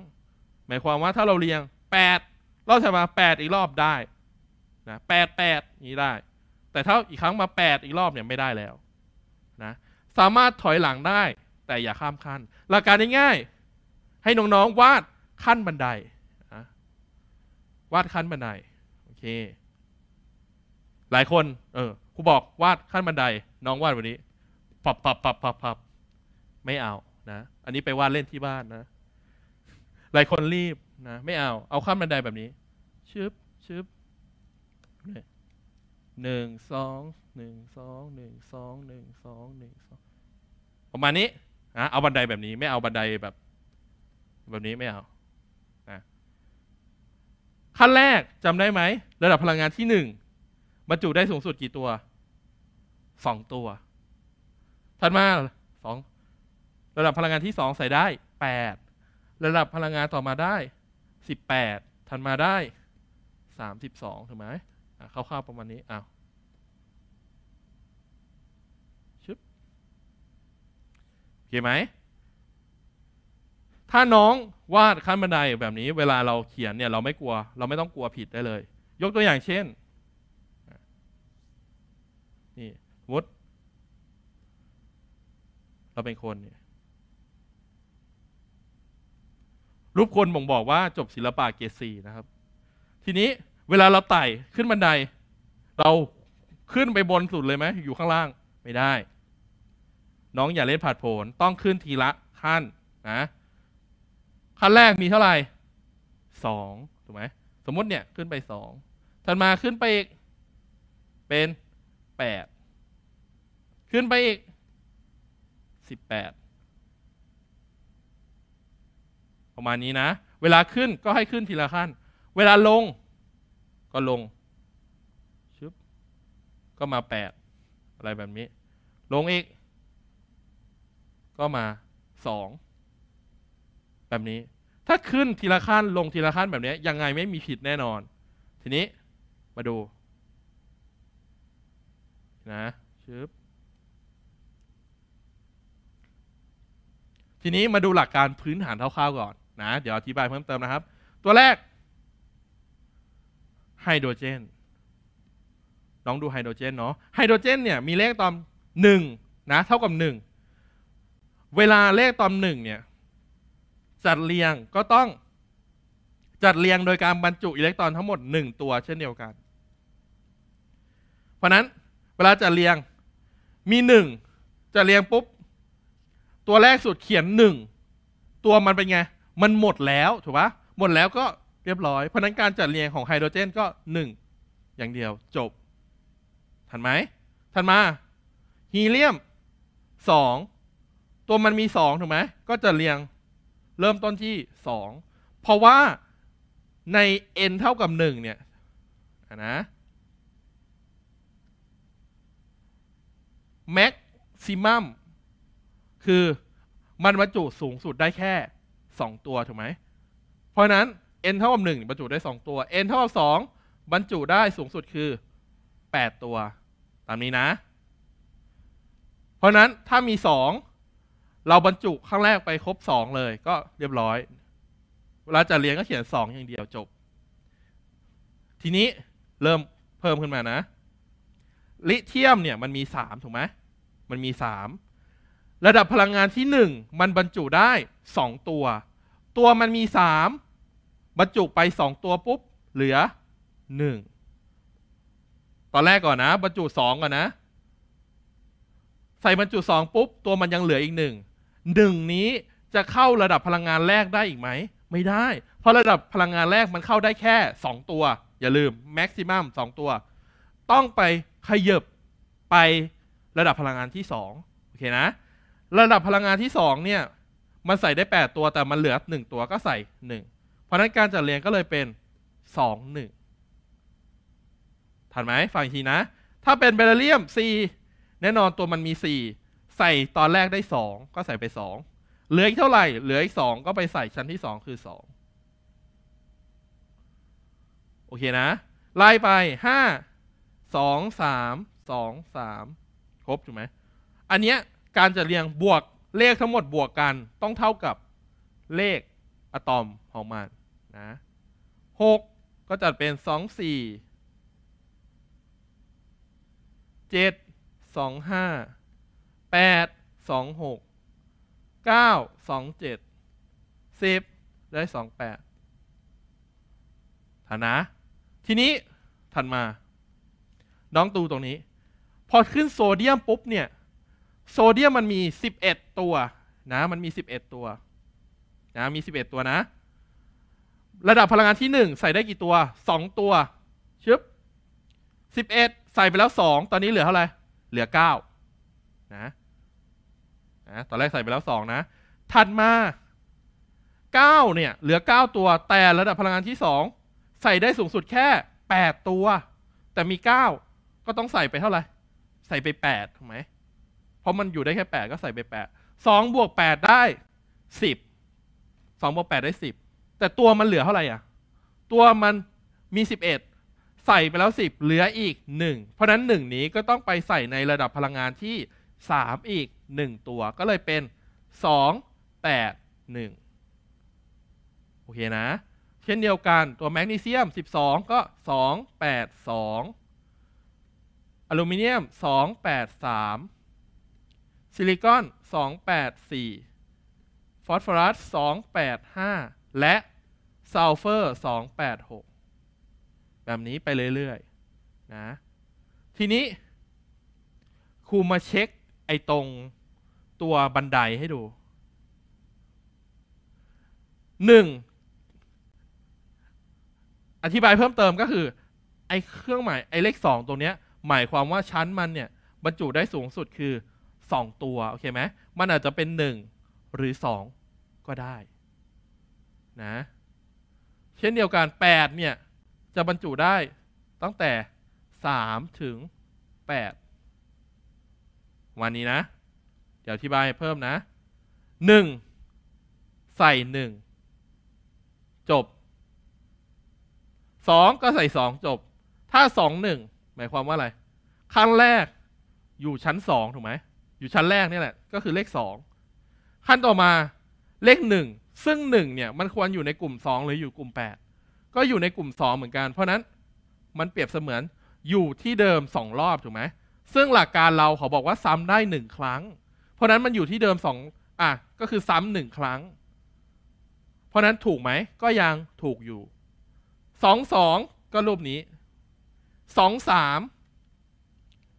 หมายความว่าถ้าเราเรียง8เราจะมา8อีกรอบได้นะแปดแปดนี้ได้ แต่ถ้าอีกครั้งมา 8 อีกรอบเนี่ยไม่ได้แล้วนะสามารถถอยหลังได้ แต่อย่าข้ามขั้น หลักการง่ายๆ ให้น้องๆวาดขั้นบันไดวาดขั้นบันได โอเค หลายคน เออ ครูบอกวาดขั้นบันได น้องวาดวันนี้ปับปับปับปับปับไม่เอา นะ อันนี้ไปวาดเล่นที่บ้านนะ หลายคนรีบนะ ไม่เอา เอาขั้นบันไดแบบนี้ ชึบชึบหนึ่งสองหนึ่งสองหนึ่งสองหนึ่งสองหนึ่งสองประมาณนี้นะเอาบันไดแบบนี้ ไม่เอาบันไดแบบ แบบนี้ไม่เอานะขั้นแรกจำได้ไหมระดับพลังงานที่หนึ่งบรรจุได้สูงสุดกี่ตัวสองตัวถัดมาสองระดับพลังงานที่สองใส่ได้แปดระดับพลังงานต่อมาได้สิบแปดถัดมาได้สามสิบสองถูกไหมเข่าๆประมาณนี้อ้าวเข้ไหมถ้าน้องวาดขั้นบันไดแบบนี้เวลาเราเขียนเนี่ย เราไม่กลัวเราไม่ต้องกลัวผิดได้เลยยกตัวอย่างเช่นนี่วุฒิเราเป็นคนเนี่ยรูปคนบ่งบอกว่าจบศิลปะเกศีนะครับ ทีนี้เวลาเราไต่ขึ้นบันได เราขึ้นไปบนสุดเลยไหมอยู่ข้างล่างไม่ได้น้องอย่าเล่นผัดโผนต้องขึ้นทีละขั้นนะ ขั้นแรกมีเท่าไหร่สองถูกไหมสมมติเนี่ย ขึ้นไปสอง ถัดมาขึ้นไปอีก เป็นแปดขึ้นไปอีกสิบแปดประมาณนี้นะ เวลาขึ้นก็ให้ขึ้นทีละขั้น เวลาลง ก็ลง ชึบ ก็มาแปดอะไรแบบนี้ ลงอีกก็มา 2 แบบนี้ ถ้าขึ้นทีละขั้นลงทีละขั้นแบบนี้ ยังไงไม่มีผิดแน่นอน ทีนี้มาดูนะชึบทีนี้มาดูหลักการพื้นฐานคร่าวๆก่อนนะ เดี๋ยวอธิบายเพิ่มเติมนะครับ ตัวแรกไฮโดรเจนลองดูไฮโดรเจนเนาะไฮโดรเจนเนี่ยมีเลขตอน1นะเท่ากับ 1เวลาเลขตอมหนึ่งเนี่ยจัดเรียงก็ต้องจัดเรียงโดยการบรรจุอิเล็กตรอนทั้งหมดหนึ่งตัวเช่นเดียวกัน เพราะนั้นเวลาจัดเรียงมีหนึ่งจัดเรียงปุ๊บ ตัวแรกสุดเขียนหนึ่งตัวมันเป็นไง มันหมดแล้วถูกปะหมดแล้วก็เรียบร้อย เพราะนั้นการจัดเรียงของไฮโดรเจนก็หนึ่งอย่างเดียวจบ ทันไหมทันมา ฮีเลียมสองตัวมันมีสองถูกไหม ก็จะเรียงเริ่มต้นที่สองเพราะว่าใน n เท่ากับหนึ่งเนี่ยนะแม็กซิมัมคือมันบรรจุสูงสุดได้แค่สองตัวถูกไหม เพราะนั้น n เท่ากับหนึ่งบรรจุได้สองตัว n เท่ากับสองบรรจุได้สูงสุดคือแปดตัว ตามนี้นะ เพราะนั้นถ้ามีสองเราบรรจุครั้งแรกไปครบสองเลยก็เรียบร้อยเวลาจะเรียงก็เขียนสองอย่างเดียวจบ ทีนี้เริ่มเพิ่มขึ้นมานะ ลิเทียมเนี่ยมันมีสามถูกไหมมันมีสามระดับพลังงานที่หนึ่งมันบรรจุได้สองตัว ตัวมันมีสามบรรจุไปสองตัวปุ๊บ เหลือหนึ่งตอนแรกก่อนนะ บรรจุสองก่อนนะ ใส่บรรจุสองปุ๊บ ตัวมันยังเหลืออีกหนึ่งหนึ่งนี้จะเข้าระดับพลังงานแรกได้อีกไหมไม่ได้ เพราะระดับพลังงานแรกมันเข้าได้แค่ 2 ตัว อย่าลืมแม็กซิมัมสตัว ต้องไปขยบไประดับพลังงานที่2โอเคนะระดับพลังงานที่2เนี่ยมันใส่ได้ 8 ตัวแต่มันเหลือ1ตัวก็ใส่ 1 เพราะนั้นการจัดเรียงก็เลยเป็น 2 1ทันไหมฟังทีนะ ถ้าเป็นเบลเลียม C แน่นอนตัวมันมี 4ใส่ตอนแรกได้สองก็ใส่ไปสอง เหลืออีกเท่าไหร่ เหลืออีกสองก็ไปใส่ชั้นที่สองคือสองโอเคนะไล่ไปห้าสองสามสองสามครบถูกไหมอันเนี้ยการจะเรียงบวกเลขทั้งหมดบวกกันต้องเท่ากับเลขอะตอมของมันนะหกก็จัดเป็นสองสี่เจ็ดสองห้าแปดสองหกเก้าสองเจ็ดสิบได้สองแปดานะ ทีนี้ทันมา น้องตูตรงนี้ พอขึ้นโซเดียมปุ๊บเนี่ย โซเดียมมันมี 11 ตัว นะมันมี 11 ตัวนะมี 11 ตัวนะ ระดับพลังงานที่ 1 ใส่ได้กี่ตัว 2 ตัวชึบ11 ใส่ไปแล้ว 2 ตอนนี้เหลือเท่าไหร่เหลือ9นะะตอนแรกใส่ไปแล้วสองนะ ถัดมาเก้าเนี่ยเหลือเก้าตัว แต่ระดับพลังงานที่สองใส่ได้สูงสุดแค่แปดตัว แต่มีเก้าก็ต้องใส่ไปเท่าไหร่ ใส่ไปแปดถูกไหมเพราะมันอยู่ได้แค่แปดก็ใส่ไปแปดสองบวกแปดได้สิบสองบวกแปดได้สิบแต่ตัวมันเหลือเท่าไหร่อ่ะตัวมันมีสิบเอ็ดใส่ไปแล้วสิบเหลืออีกหนึ่งเพราะนั้นงนี้ก็ต้องไปใส่ในระดับพลังงานที่3 อีก 1 ตัวก็เลยเป็น 2 8 1 โอเคนะ เช่นเดียวกันตัวแมกนีเซียม 12 ก็ 2 8 2 อลูมิเนียม 2 8 3 ซิลิคอน2 8 4ฟอสฟอรัส2 8 5 และซัลเฟอร์2 8 6 แบบนี้ไปเรื่อยๆนะทีนี้ครูมาเช็คไอ้ตรงตัวบันไดให้ดูหนึ่งอธิบายเพิ่มเติมก็คือ ไอ้เครื่องหมายไอ้เลขสองตัวเนี้ยหมายความว่าชั้นมันเนี่ยบรรจุได้สูงสุดคือสองตัว โอเคไหมมันอาจจะเป็นหนึ่งหรือสองก็ได้นะเช่นเดียวกันแปดเนี่ย จะบรรจุได้ตั้งแต่สามถึงแปดวันนี้นะ เดี๋ยวอธิบายเพิ่มนะหนึ่งใส่หนึ่งจบสองก็ใส่สองจบ ถ้าสองหนึ่งหมายความว่าอะไรขั้นแรกอยู่ชั้นสองถูกไหมอยู่ชั้นแรกนี่แหละก็คือเลขสองขั้นต่อมาเลขหนึ่งซึ่งหนึ่งเนี่ยมันควรอยู่ในกลุ่มสองหรืออยู่กลุ่มแปดก็อยู่ในกลุ่มสองเหมือนกัน เพราะนั้นมันเปรียบเสมือนอยู่ที่เดิมสองรอบถูกไหมซึ่งหลักการเราเขาบอกว่าซ้ำได้หนึ่งครั้ง เพราะนั้นมันอยู่ที่เดิมสองอ่ะ ก็คือซ้ำหนึ่งครั้ง เพราะนั้นถูกไหม ก็ยังถูกอยู่ สองสองก็รูปนี้ สองสาม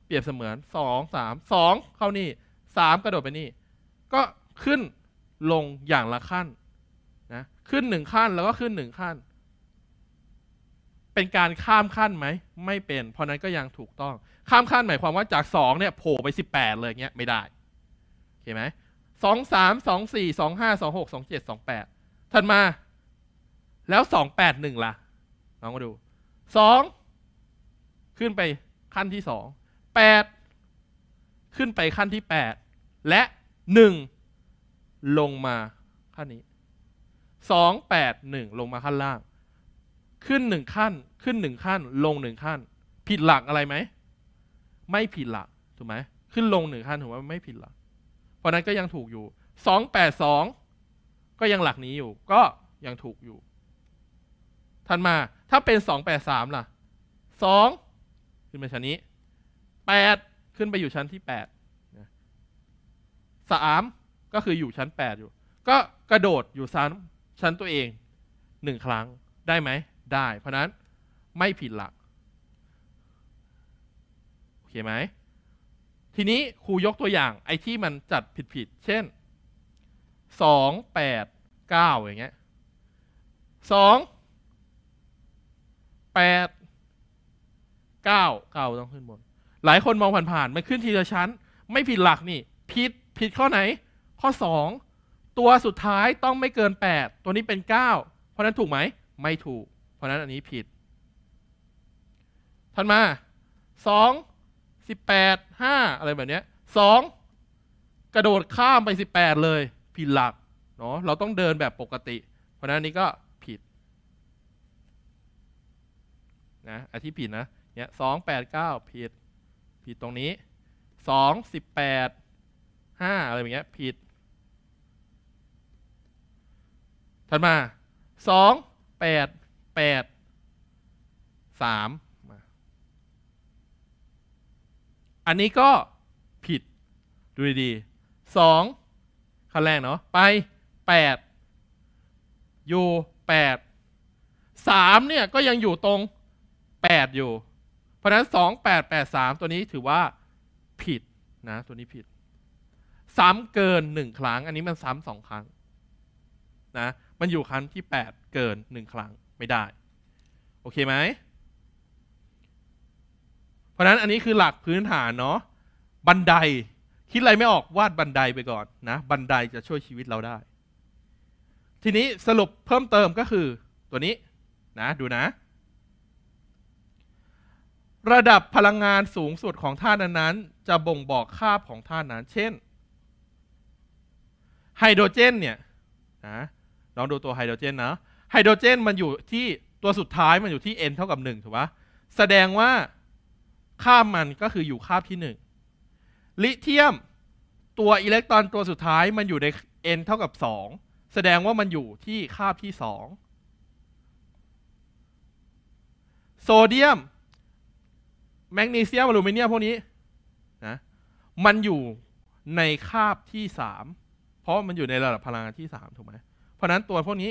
เปรียบเสมือนสองสามสอง เข้านี่สามกระโดดไปนี่ ก็ขึ้นลงอย่างละขั้นนะขึ้นหนึ่งขั้นแล้วก็ขึ้นหนึ่งขั้น เป็นการข้ามขั้นไหมไม่เป็น เพราะนั้นก็ยังถูกต้องข้ามขั้นหมายความว่าจากสองเนี่ยโผล่ไปสิบแปดเลยเงี้ย ไม่ได้โอเคไหมสองสามสองสี่สองห้าสองหกสองเจ็ดสองแปดถัดมา แล้วสองแปดหนึ่งล่ะลองมาดูสองขึ้นไปขั้นที่สองแปดขึ้นไปขั้นที่แปดและหนึ่งลงมาขั้นนี้สองแปดหนึ่งลงมาขั้นล่าง ขึ้นหนึ่งขั้น ขึ้นหนึ่งขั้น ลงหนึ่งขั้น ผิดหลักอะไรไหมไม่ผิดหลักถูกไหมขึ้นลงหนึ่งขั้นถือว่าไม่ผิดหลัก เพราะนั้นก็ยังถูกอยู่สองแปดสองก็ยังหลักนี้อยู่ ก็ยังถูกอยู่ ทันมาถ้าเป็นสองแปดสามล่ะสองขึ้นไปชั้นนี้แปดขึ้นไปอยู่ชั้นที่แปดสามก็คืออยู่ชั้นแปดอยู่ก็กระโดดอยู่ชั้นชั้นตัวเองหนึ่งครั้งได้ไหมได้ เพราะนั้นไม่ผิดหลักเคไหม ทีนี้ครูยกตัวอย่าง ไอ้ที่มันจัดผิดๆ เช่นสองแปดเก้าอย่างเงี้ยสองแปดเก้าเก้าต้องขึ้นบน หลายคนมองผ่านๆ มันขึ้นทีละชั้น ไม่ผิดหลักนี่ ผิดผิดข้อไหน ข้อสองตัวสุดท้ายต้องไม่เกินแปดตัวนี้เป็นเก้าเพราะนั้นถูกไหม ไม่ถูก เพราะนั้นอันนี้ผิด ทันมาสองสิบแปดห้าอะไรแบบนี้สองกระโดดข้ามไปสิบแปดเลยผิดหลักเนาะเราต้องเดินแบบปกติ เพราะนั้นนี้ก็ผิดนะอันที่ผิดนะเนี่ยสองแปดเก้าผิด ผิดตรงนี้สองสิบแปดห้าอะไรแบบนี้ผิด ถัดมาสองแปดแปดสามอันนี้ก็ผิดดูดีสองขั้นแรกเนาะไปแปดอยู่แปดสามเนี่ยก็ยังอยู่ตรงแปดอยู่ เพราะนั้นสองแปดแปดสามตัวนี้ถือว่าผิดนะตัวนี้ผิดซ้ำเกินหนึ่งครั้ง อันนี้มันซ้ำสองครั้งนะมันอยู่ครั้งที่แปดเกินหนึ่งครั้งไม่ได้โอเคไหมราะนั้น อันนี้คือหลักพื้นฐานเนาะ บันได คิดอะไรไม่ออกวาดบันไดไปก่อนนะ บันไดจะช่วยชีวิตเราได้ ทีนี้สรุปเพิ่มเติมก็คือตัวนี้นะดูนะ ระดับพลังงานสูงสุดของธาตุนั้นๆ จะบ่งบอกค่าของธาตุนั้น เช่นไฮโดรเจนเนี่ยนะลองดูตัวไฮโดรเจนนะไฮโดรเจน มันอยู่ที่ตัวสุดท้ายมันอยู่ที่ n เท่ากับ1ถูกปะแสดงว่าข้ามมันก็คืออยู่คาบที่ 1 ลิเทียม ตัวอิเล็กตรอนตัวสุดท้ายมันอยู่ใน n เท่ากับ2แสดงว่ามันอยู่ที่คาบที่2โซเดียมแมกนีเซียมอลูมิเนียมพวกนี้นะมันอยู่ในคาบที่ 3 เพราะมันอยู่ในระดับพลังงานที่ 3 ถูกไหม เพราะนั้นตัวพวกนี้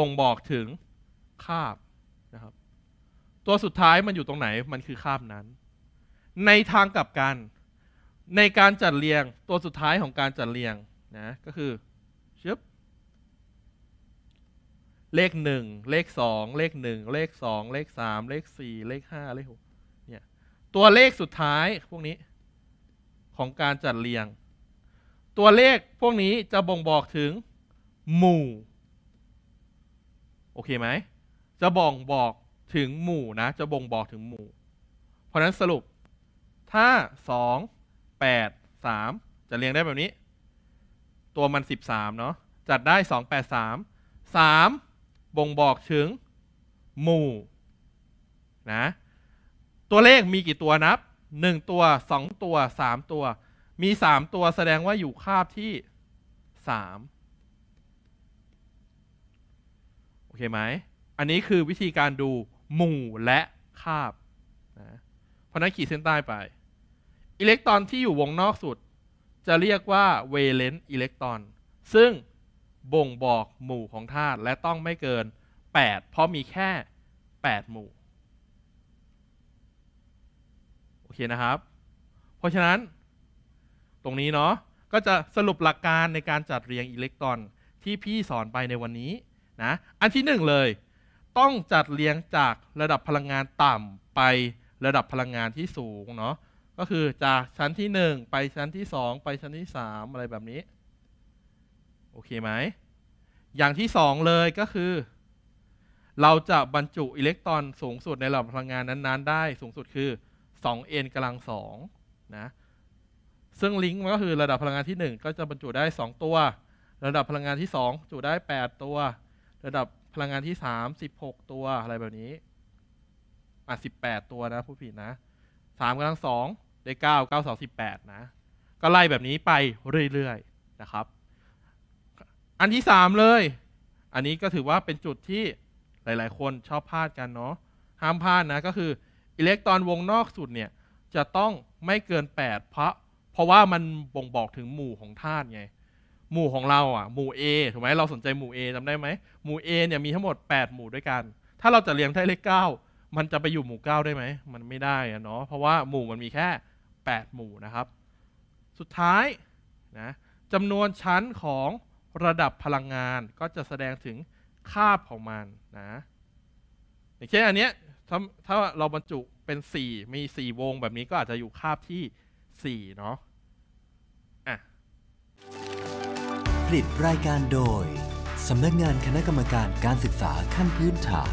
บ่งบอกถึงคาบนะครับตัวสุดท้ายมันอยู่ตรงไหนมันคือคาบนั้น ในทางกลับกันในการจัดเรียงตัวสุดท้ายของการจัดเรียงนะก็คือชึบเลขหนึ่งเลขสองเลขหนึ่งเลขสองเลขสามเลขสี่เลขห้าเลขหกเนี่ยตัวเลขสุดท้ายพวกนี้ ของการจัดเรียง ตัวเลขพวกนี้จะบ่งบอกถึงหมู่โอเคไหม จะบ่งบอกถึงหมู่นะ จะบ่งบอกถึงหมู่ เพราะนั้นสรุปถ้า 2 8 3 จะเรียงได้แบบนี้ ตัวมัน 13 เนาะ จัดได้ 2 8 3 3 บ่งบอกถึงหมู่นะ ตัวเลขมีกี่ตัวนับ 1 ตัว 2 ตัว 3 ตัว มี 3 ตัวแสดงว่าอยู่คาบที่ 3เคไหม อันนี้คือวิธีการดูหมู่และคาบนะ เพราะนั้นขีดเส้นใต้ไป อิเล็กตรอนที่อยู่วงนอกสุด จะเรียกว่าเวเลนต์อิเล็กตรอนซึ่งบ่งบอกหมู่ของธาตุและต้องไม่เกิน 8 เพราะมีแค่ 8 หมู่ โอเคนะครับ เพราะฉะนั้น ตรงนี้เนาะก็จะสรุปหลักการในการจัดเรียงอิเล็กตรอนที่พี่สอนไปในวันนี้นะอันที่ 1 เลย ต้องจัดเรียงจากระดับพลังงานต่ำไประดับพลังงานที่สูงเนาะก็คือจากชั้นที่ 1 ไปชั้นที่ 2 ไปชั้นที่ 3 อะไรแบบนี้โอเคไหมอย่างที่2เลยก็คือ เราจะบรรจุอิเล็กตรอนสูงสุดในระดับพลังงานนั้นๆ ได้สูงสุดคือ 2n กำลัง2นะซึ่งลิงก์มันก็คือระดับพลังงานที่ 1 ก็จะบรรจุได้ 2 ตัว ระดับพลังงานที่ 2 จุได้ 8 ตัวระดับพลังงานที่สามสิบหกตัวอะไรแบบนี้อ่ะสิบแปดตัวนะผู้ผิดนะ สามกำลังสองได้เก้าเก้าสองสิบแปดนะ ก็ไล่แบบนี้ไปเรื่อยๆนะครับ อันที่สามเลย อันนี้ก็ถือว่าเป็นจุดที่หลายๆ คนชอบพลาดกันเนาะ ห้ามพลาดนะก็คือ อิเล็กตรอนวงนอกสุดเนี่ยจะต้องไม่เกินแปดเพราะเพราะว่ามันบ่งบอกถึงหมู่ของธาตุไงหมู่ของเราอ่ะหมู่ A ถูกไหมเราสนใจหมู่ A จำได้ไหมหมู่ A เนี่ยมีทั้งหมด 8 หมู่ด้วยกัน ถ้าเราจะเรียงได้เลขเก้ามันจะไปอยู่หมู่ 9 ได้ไหมมันไม่ได้อะเนาะเพราะว่าหมู่มันมีแค่ 8 หมู่นะครับ สุดท้ายนะจำนวนชั้นของระดับพลังงานก็จะแสดงถึงคาบของมันนะอย่างเช่นอันเนี้ยถ้าถ้าเราบรรจุเป็น 4 มี 4 วงแบบนี้ก็อาจจะอยู่คาบที่4เนาะอ่ะผลิตรายการโดย สำนักงานคณะกรรมการการศึกษาขั้นพื้นฐาน